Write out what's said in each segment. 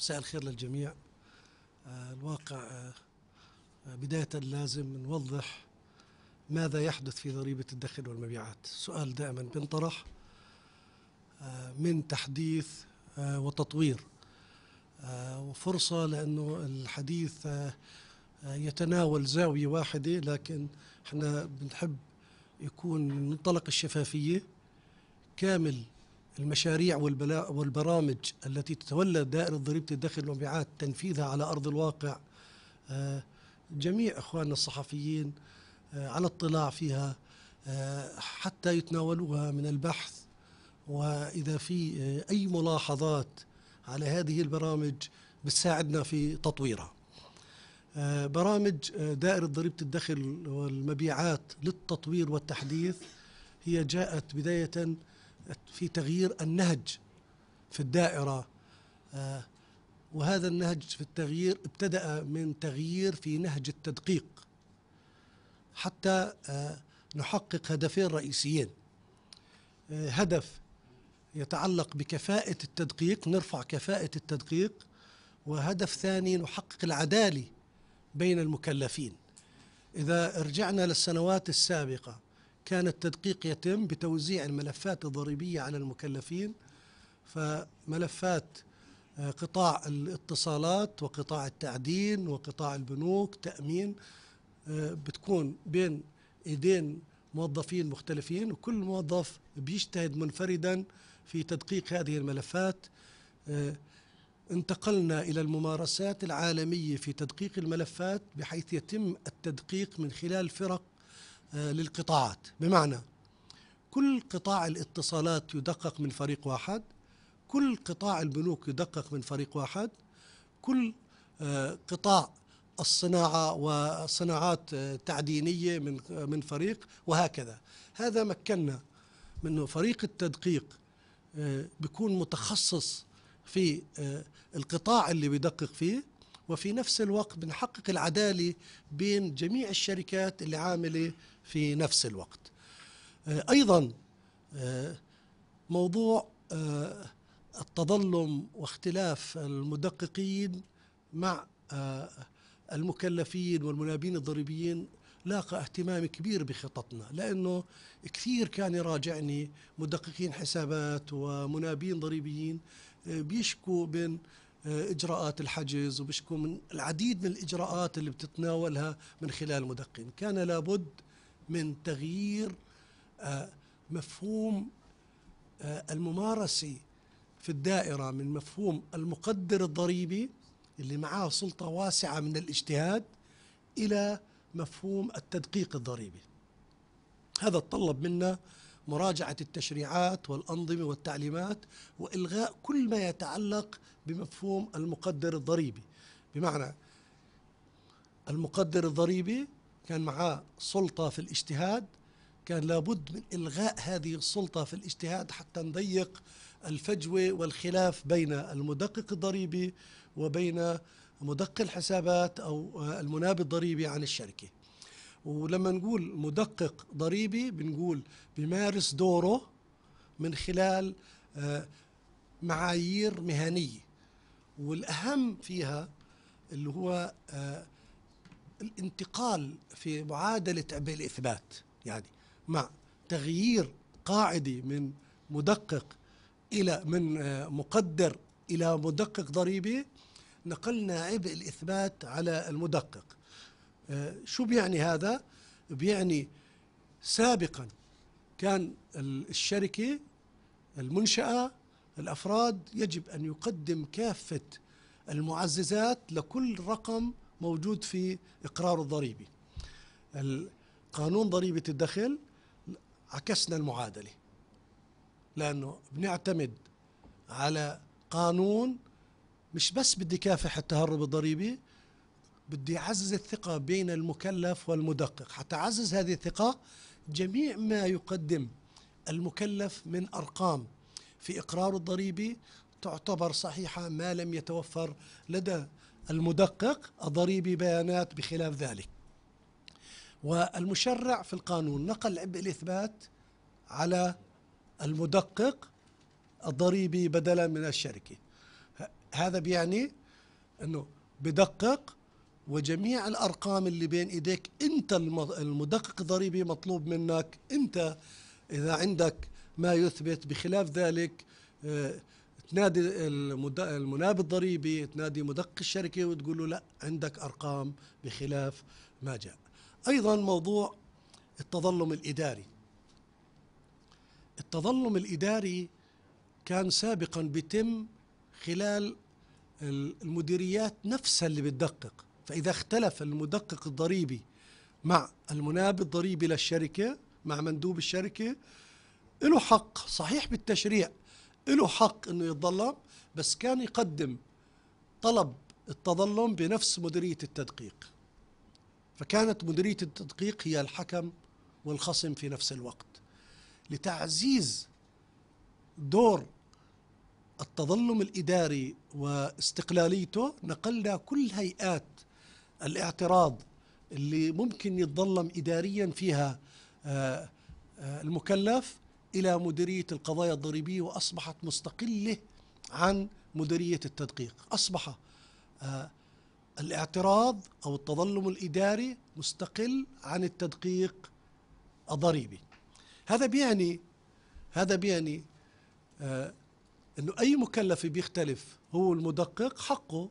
مساء الخير للجميع آه، الواقع آه، آه، بداية لازم نوضح ماذا يحدث في ضريبة الدخل والمبيعات سؤال دائما بنطرح من تحديث وتطوير وفرصة لأنه الحديث يتناول زاوية واحدة لكن احنا بنحب يكون منطلق الشفافية كامل المشاريع والبرامج التي تتولى دائرة ضريبة الدخل والمبيعات تنفيذها على أرض الواقع آه، جميع إخواننا الصحفيين آه، على اطلاع فيها آه، حتى يتناولوها من البحث وإذا في أي ملاحظات على هذه البرامج بتساعدنا في تطويرها برامج دائرة ضريبة الدخل والمبيعات للتطوير والتحديث هي جاءت بداية في تغيير النهج في الدائرة آه، وهذا النهج في التغيير ابتدأ من تغيير في نهج التدقيق حتى آه، نحقق هدفين رئيسيين آه، هدف يتعلق بكفاءة التدقيق نرفع كفاءة التدقيق وهدف ثاني نحقق العدالة بين المكلفين إذا رجعنا للسنوات السابقة كان التدقيق يتم بتوزيع الملفات الضريبية على المكلفين فملفات آه، قطاع الاتصالات وقطاع التعدين وقطاع البنوك تأمين آه، بتكون بين ايدين موظفين مختلفين وكل موظف بيجتهد منفردا في تدقيق هذه الملفات آه، انتقلنا الى الممارسات العالميه في تدقيق الملفات بحيث يتم التدقيق من خلال فرق آه، للقطاعات بمعنى كل قطاع الاتصالات يدقق من فريق واحد كل قطاع البنوك يدقق من فريق واحد كل آه، قطاع الصناعة وصناعات آه، تعدينية من من فريق وهكذا هذا مكننا من فريق التدقيق بيكون متخصص في القطاع اللي بيدقق فيه وفي نفس الوقت بنحقق العدالة بين جميع الشركات اللي عاملة في نفس الوقت آه، أيضا آه، موضوع آه، التظلم واختلاف المدققين مع المكلفين والمنابين الضريبيين لاقى اهتمام كبير بخططنا لأنه كثير كان يراجعني مدققين حسابات ومنابين ضريبيين بيشكوا من إجراءات الحجز وبيشكوا من العديد من الإجراءات اللي بتتناولها من خلال المدققين كان لابد من تغيير آه، مفهوم آه، الممارسه في الدائره من مفهوم المقدر الضريبي اللي معاه سلطه واسعه من الاجتهاد الى مفهوم التدقيق الضريبي. هذا تطلب منا مراجعه التشريعات والانظمه والتعليمات والغاء كل ما يتعلق بمفهوم المقدر الضريبي بمعنى المقدر الضريبي كان معاه سلطة في الاجتهاد كان لابد من إلغاء هذه السلطة في الاجتهاد حتى نضيق الفجوة والخلاف بين المدقق الضريبي وبين مدق الحسابات أو المناب الضريبي عن الشركة ولما نقول مدقق ضريبي بنقول بمارس دوره من خلال آه، معايير مهنية والأهم فيها اللي هو آه، الانتقال في معادلة بالإثبات يعني مع تغيير قاعدي من مدقق إلى من آه، مقدر إلى مدقق ضريبي نقلنا عبء الإثبات على المدقق آه، شو بيعني هذا؟ بيعني سابقا كان الشركة المنشأة الأفراد يجب أن يقدم كافة المعززات لكل رقم موجود في إقراره الضريبي قانون ضريبة الدخل عكسنا المعادلة لأنه بنعتمد على قانون مش بس بدي كافح التهرب الضريبي بدي أعزز الثقة بين المكلف والمدقق حتى أعزز هذه الثقة جميع ما يقدم المكلف من أرقام في إقراره الضريبي تعتبر صحيحة ما لم يتوفر لدى المدقق الضريبي بيانات بخلاف ذلك والمشرع في القانون نقل عبء الإثبات على المدقق الضريبي بدلا من الشركة هذا بيعني أنه بدقق وجميع الأرقام اللي بين إيديك أنت المدقق الضريبي مطلوب منك أنت إذا عندك ما يثبت بخلاف ذلك آه، تنادي المناب الضريبي تنادي مدق الشركة وتقول له لا عندك أرقام بخلاف ما جاء أيضا موضوع التظلم الإداري التظلم الإداري كان سابقا بيتم خلال المديريات نفسها اللي بتدقق فإذا اختلف المدقق الضريبي مع المناب الضريبي للشركة مع مندوب الشركة له حق صحيح بالتشريع له حق انه يتظلم بس كان يقدم طلب التظلم بنفس مديريه التدقيق فكانت مديريه التدقيق هي الحكم والخصم في نفس الوقت لتعزيز دور التظلم الاداري واستقلاليته نقلنا كل هيئات الاعتراض اللي ممكن يتظلم اداريا فيها آه، آه، المكلف إلى مديرية القضايا الضريبية وأصبحت مستقلة عن مديرية التدقيق أصبح آه، الاعتراض أو التظلم الإداري مستقل عن التدقيق الضريبي هذا بيعني هذا بيعني آه، انه اي مكلف بيختلف هو المدقق حقه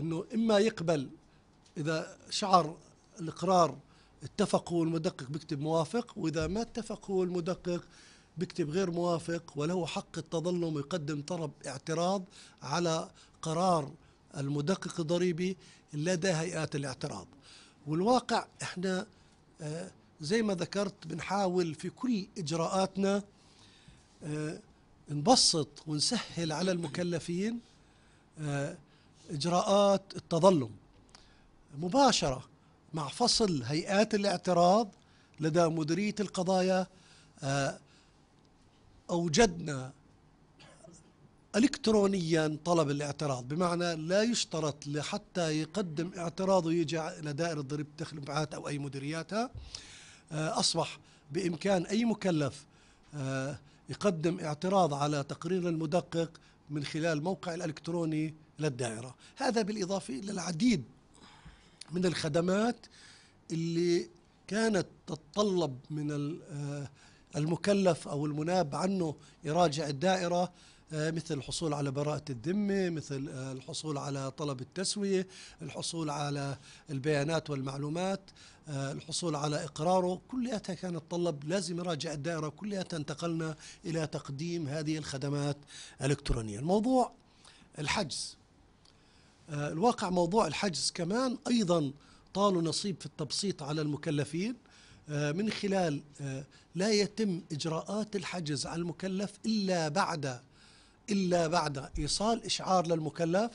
انه اما يقبل اذا شعر الاقرار اتفقوا المدقق بيكتب موافق واذا ما اتفقوا المدقق بيكتب غير موافق وله حق التظلم ويقدم طلب اعتراض على قرار المدقق الضريبي لدى هيئات الاعتراض والواقع احنا آه، زي ما ذكرت بنحاول في كل اجراءاتنا آه، نبسط ونسهل على المكلفين آه، اجراءات التظلم مباشره مع فصل هيئات الاعتراض لدى مديرية القضايا آه، أوجدنا الكترونيا طلب الاعتراض بمعنى لا يشترط لحتى يقدم اعتراض يجي الى دائره ضريبه التخليفات او اي مديرياتها آه، اصبح بامكان اي مكلف آه، يقدم اعتراض على تقرير المدقق من خلال موقع الالكتروني للدائره هذا بالاضافه الى العديد من الخدمات اللي كانت تتطلب من آه، المكلف او المناب عنه يراجع الدائره آه، مثل الحصول على براءة الذمة مثل آه، الحصول على طلب التسوية الحصول على البيانات والمعلومات الحصول على إقراره كلها كانت تتطلب لازم يراجع الدائرة كلها انتقلنا إلى تقديم هذه الخدمات الإلكترونية الموضوع الحجز آه، الواقع موضوع الحجز كمان أيضا طالوا نصيب في التبسيط على المكلفين آه، من خلال آه، لا يتم إجراءات الحجز على المكلف إلا بعد إلا بعد إيصال إشعار للمكلف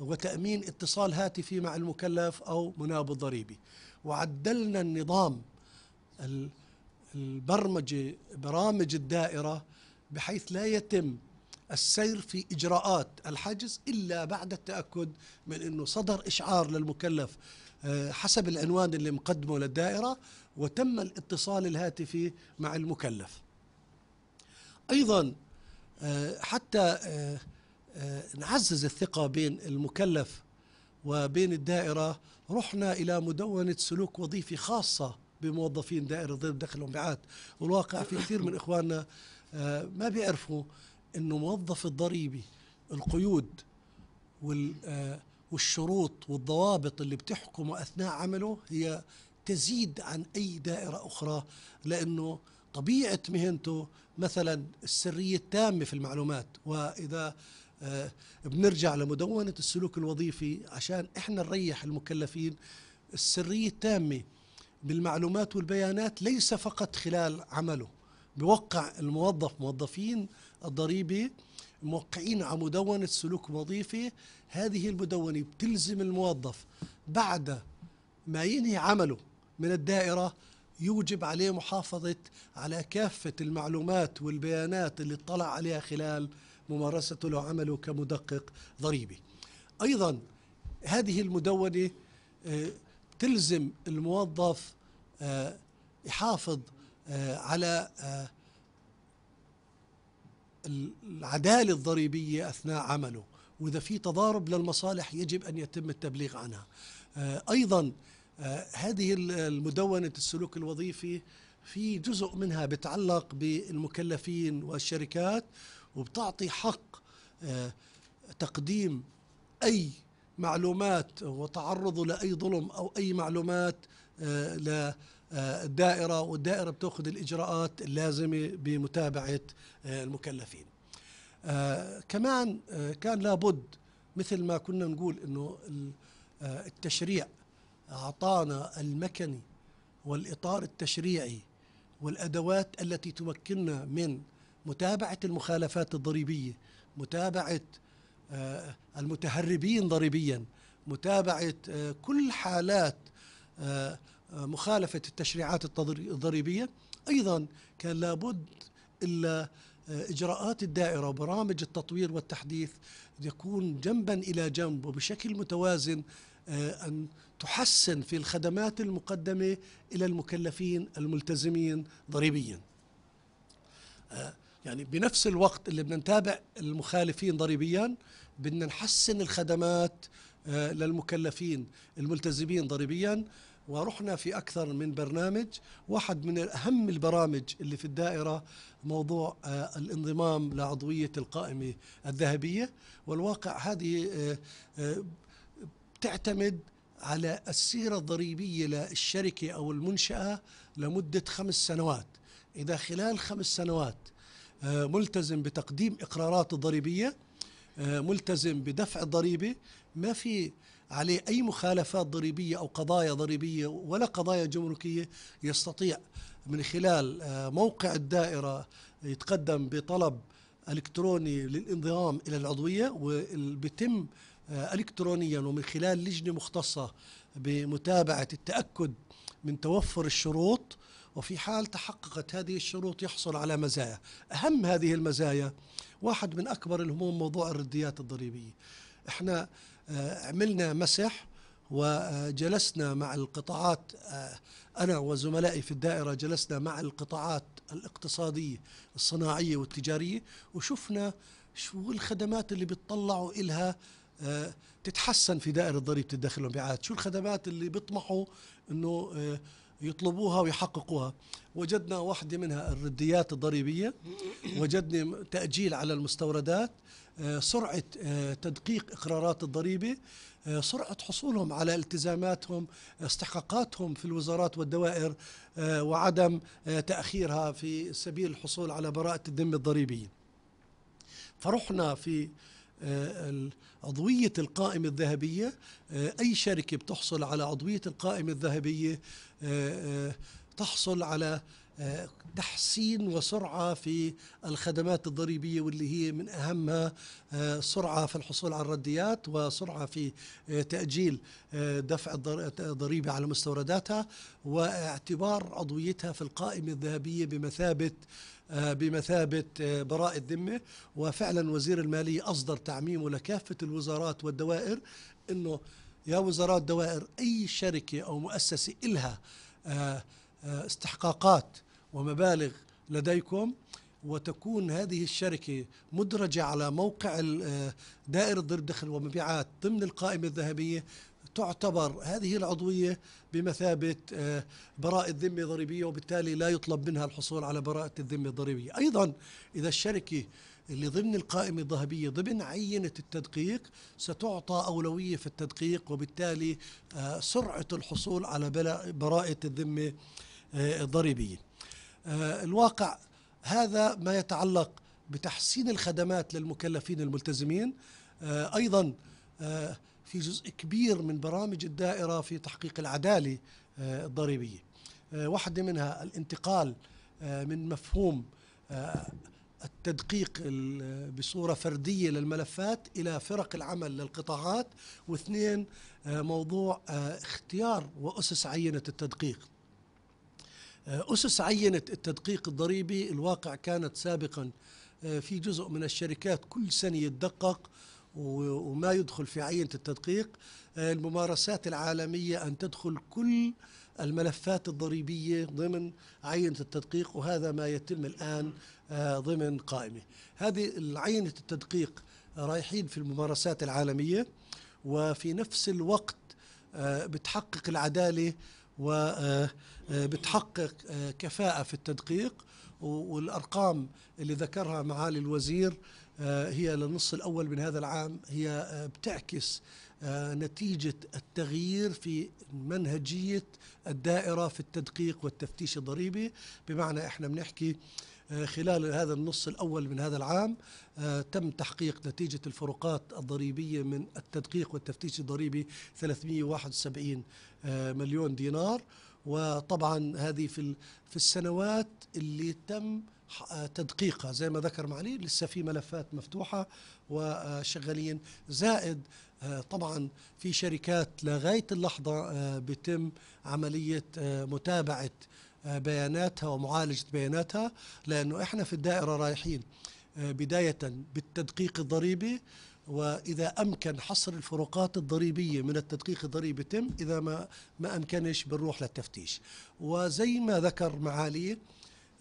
وتأمين اتصال هاتفي مع المكلف أو مناب ضريبي وعدلنا النظام البرمجي برامج الدائرة بحيث لا يتم السير في إجراءات الحجز إلا بعد التأكد من أنه صدر إشعار للمكلف آه، حسب العنوان اللي مقدمه للدائرة وتم الاتصال الهاتفي مع المكلف أيضا آه، حتى آه، نعزز الثقة بين المكلف وبين الدائرة رحنا إلى مدونة سلوك وظيفي خاصة بموظفين دائرة ضد دخل المبيعات والواقع في كثير من إخواننا ما بيعرفوا انه موظف الضريبي القيود آه، والشروط والضوابط اللي بتحكمه اثناء عمله هي تزيد عن اي دائره اخرى لانه طبيعه مهنته مثلا السريه التامه في المعلومات واذا آه، بنرجع لمدونه السلوك الوظيفي عشان احنا نريح المكلفين السريه التامه بالمعلومات والبيانات ليس فقط خلال عمله بوقع الموظف موظفين الضريبي موقعين على مدونة سلوك وظيفي هذه المدونة بتلزم الموظف بعد ما ينهي عمله من الدائرة يوجب عليه محافظة على كافة المعلومات والبيانات اللي اطلع عليها خلال ممارسته لعمله كمدقق ضريبي أيضا هذه المدونة آه، تلزم الموظف آه، يحافظ آه، على العدالة الضريبية أثناء عمله وإذا في تضارب للمصالح يجب أن يتم التبليغ عنها آه، أيضا آه، هذه المدونة السلوك الوظيفي في جزء منها بتعلق بالمكلفين والشركات وبتعطي حق آه، تقديم أي معلومات وتعرضه لأي ظلم أو أي معلومات لا آه، الدائرة والدائرة بتأخذ الإجراءات اللازمة بمتابعة آه، المكلفين آه، كمان كان لابد مثل ما كنا نقول أنه التشريع أعطانا المكنه والإطار التشريعي والأدوات التي تمكننا من متابعة المخالفات الضريبية متابعة المتهربين ضريبيا متابعة كل حالات مخالفة التشريعات الضريبية أيضا كان لابد إلا آه، إجراءات الدائرة وبرامج التطوير والتحديث يكون جنبا إلى جنب وبشكل متوازن آه، أن تحسن في الخدمات المقدمة إلى المكلفين الملتزمين ضريبيا آه، يعني بنفس الوقت اللي بدنا نتابع المخالفين ضريبيا بدنا نحسن الخدمات للمكلفين الملتزمين ضريبيا ورحنا في أكثر من برنامج واحد من أهم البرامج اللي في الدائرة موضوع آه، الانضمام لعضوية القائمة الذهبية والواقع هذه آه، آه، تعتمد على السيرة الضريبية للشركة أو المنشأة لمدة خمس سنوات إذا خلال خمس سنوات ملتزم بتقديم إقرارات الضريبية ملتزم بدفع الضريبة ما في عليه أي مخالفات ضريبية أو قضايا ضريبية ولا قضايا جمركية يستطيع من خلال آه، موقع الدائرة يتقدم بطلب الكتروني للانضمام الى العضويه وبيتم آه، الكترونيا ومن خلال لجنه مختصه بمتابعه التاكد من توفر الشروط وفي حال تحققت هذه الشروط يحصل على مزايا اهم هذه المزايا واحد من اكبر الهموم موضوع الرديات الضريبيه احنا عملنا مسح وجلسنا مع القطاعات آه، أنا وزملائي في الدائرة جلسنا مع القطاعات الاقتصادية الصناعية والتجارية وشفنا شو الخدمات اللي بتطلعوا إلها آه، تتحسن في دائرة ضريبة الدخل والمبيعات شو الخدمات اللي بيطمحوا أنه آه، يطلبوها ويحققوها وجدنا واحدة منها الرديات الضريبية وجدنا تأجيل على المستوردات آه، سرعه آه، تدقيق اقرارات الضريبه آه، سرعه حصولهم على التزاماتهم استحقاقاتهم في الوزارات والدوائر وعدم تاخيرها في سبيل الحصول على براءه الذمه الضريبيه فرحنا في عضوية القائمة الذهبية أي شركة بتحصل على عضوية القائمة الذهبية تحصل على تحسين وسرعة في الخدمات الضريبية واللي هي من أهمها آه، سرعة في الحصول على الرديات وسرعة في آه، تأجيل آه، دفع الضريبة على مستورداتها واعتبار عضويتها في القائمة الذهبية بمثابة بمثابة براءة ذمة وفعلا وزير المالية أصدر تعميمه لكافة الوزارات والدوائر أنه يا وزارات دوائر أي شركة أو مؤسسة إلها استحقاقات ومبالغ لديكم وتكون هذه الشركة مدرجة على موقع آه، دائرة ضرب دخل ومبيعات ضمن القائمة الذهبية تعتبر هذه العضوية بمثابة آه، براءة ذمة ضريبية وبالتالي لا يطلب منها الحصول على براءة الذمة الضريبية أيضا إذا الشركة اللي ضمن القائمة الذهبية ضمن عينة التدقيق ستعطى أولوية في التدقيق وبالتالي آه، سرعة الحصول على براءة الذمة الضريبية آه، الواقع هذا ما يتعلق بتحسين الخدمات للمكلفين الملتزمين آه، ايضا آه، في جزء كبير من برامج الدائره في تحقيق العداله الضريبيه واحده منها الانتقال من مفهوم التدقيق بصوره فرديه للملفات الى فرق العمل للقطاعات واثنين موضوع اختيار واسس عينه التدقيق آه، أسس عينت التدقيق الضريبي الواقع كانت سابقا آه، في جزء من الشركات كل سنة يتدقق وما يدخل في عينة التدقيق آه، الممارسات العالمية أن تدخل كل الملفات الضريبية ضمن عينة التدقيق وهذا ما يتم الآن ضمن قائمة هذه عينة التدقيق رايحين في الممارسات العالمية وفي نفس الوقت بتحقق العدالة وبتحقق آه، آه، آه، كفاءة في التدقيق والأرقام اللي ذكرها معالي الوزير هي للنص الأول من هذا العام هي بتعكس نتيجة التغيير في منهجية الدائرة في التدقيق والتفتيش الضريبي بمعنى احنا بنحكي خلال هذا النص الأول من هذا العام تم تحقيق نتيجة الفروقات الضريبية من التدقيق والتفتيش الضريبي 371 آه، مليون دينار وطبعا هذه في في السنوات اللي تم آه، تدقيقها زي ما ذكر معالي لسه في ملفات مفتوحه وشغالين زائد آه، طبعا في شركات لغايه اللحظه بتم عمليه متابعه بياناتها ومعالجه بياناتها لانه احنا في الدائره رايحين بدايه بالتدقيق الضريبي واذا امكن حصر الفروقات الضريبيه من التدقيق الضريبي تم اذا ما ما امكنش بنروح للتفتيش وزي ما ذكر معالي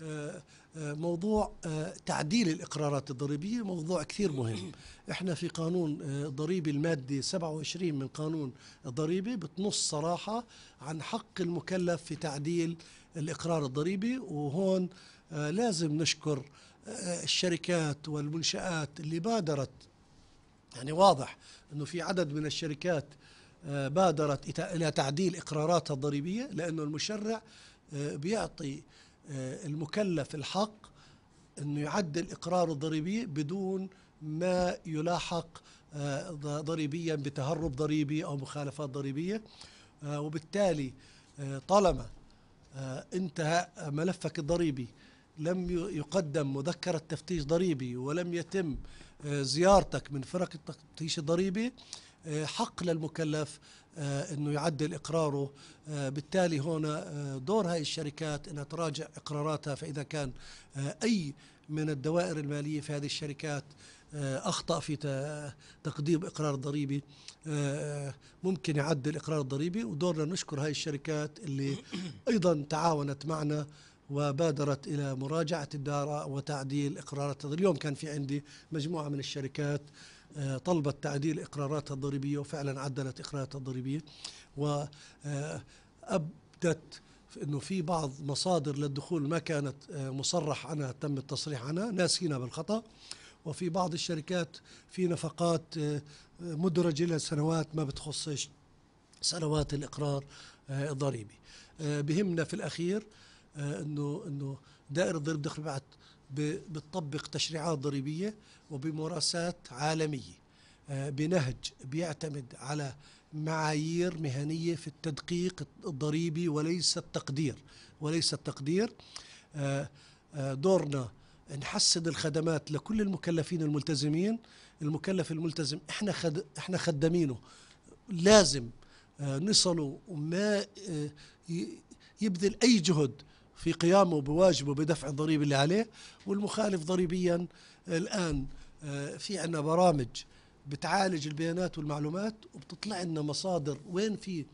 آه، آه، موضوع آه، تعديل الإقرارات الضريبية موضوع كثير مهم احنا في قانون ضريبي المادة 27 من قانون الضريبة بتنص صراحة عن حق المكلف في تعديل الإقرار الضريبي وهون لازم نشكر الشركات والمنشآت اللي بادرت يعني واضح أنه في عدد من الشركات آه، بادرت إلى تعديل إقراراتها الضريبية لأنه المشرع آه، بيعطي آه، المكلف الحق أنه يعدل إقراره الضريبي بدون ما يلاحق ضريبيا بتهرب ضريبي أو مخالفات ضريبية وبالتالي طالما انتهى ملفك الضريبي لم يقدم مذكرة تفتيش ضريبي ولم يتم آه، زيارتك من فرق التفتيش الضريبي آه، حق للمكلف آه، انه يعدل اقراره بالتالي هنا دور هاي الشركات انها تراجع اقراراتها فاذا كان اي من الدوائر الماليه في هذه الشركات اخطا في تقديم اقرار ضريبي ممكن يعدل اقرار ضريبي ودورنا نشكر هاي الشركات اللي ايضا تعاونت معنا وبادرت إلى مراجعة الدار وتعديل إقرارات اليوم كان في عندي مجموعة من الشركات آه، طلبت تعديل إقراراتها الضريبية وفعلا عدلت إقراراتها الضريبية وأبدت آه، انه في بعض مصادر للدخول ما كانت آه، مصرح عنها تم التصريح عنها ناسينا بالخطا وفي بعض الشركات في نفقات مدرجه لسنوات ما بتخصش سنوات الاقرار الضريبي بهمنا في الاخير آه، انه انه دائره الضريبة الدخل بعد بتطبق تشريعات ضريبيه وبمراسات عالميه آه، بنهج بيعتمد على معايير مهنيه في التدقيق الضريبي وليس التقدير وليس التقدير آه، دورنا نحسن الخدمات لكل المكلفين الملتزمين المكلف الملتزم احنا خد احنا خدامينه لازم نصله وما يبذل اي جهد في قيامه بواجبه بدفع الضريبة اللي عليه والمخالف ضريبيا الآن آه، في عنا برامج بتعالج البيانات والمعلومات وبتطلع لنا مصادر وين في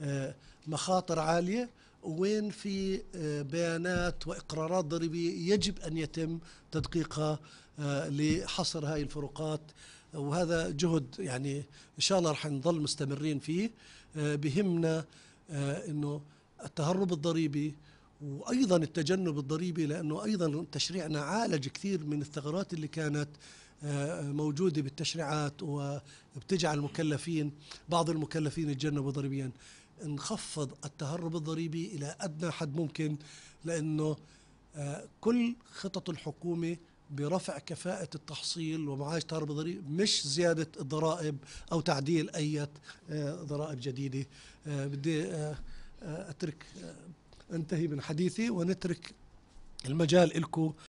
آه، مخاطر عالية وين في آه، بيانات وإقرارات ضريبية يجب أن يتم تدقيقها لحصر هاي الفروقات وهذا جهد يعني إن شاء الله رح نظل مستمرين فيه بهمنا أنه التهرب الضريبي وايضا التجنب الضريبي لانه ايضا تشريعنا عالج كثير من الثغرات اللي كانت آه، موجوده بالتشريعات وبتجعل المكلفين بعض المكلفين يتجنبوا ضريبيا نخفض التهرب الضريبي الى ادنى حد ممكن لانه آه، كل خطط الحكومه برفع كفاءة التحصيل ومعاش تهرب ضريبي مش زيادة الضرائب أو تعديل أي آه، ضرائب جديدة بدي أترك أنتهي من حديثي ونترك المجال لكم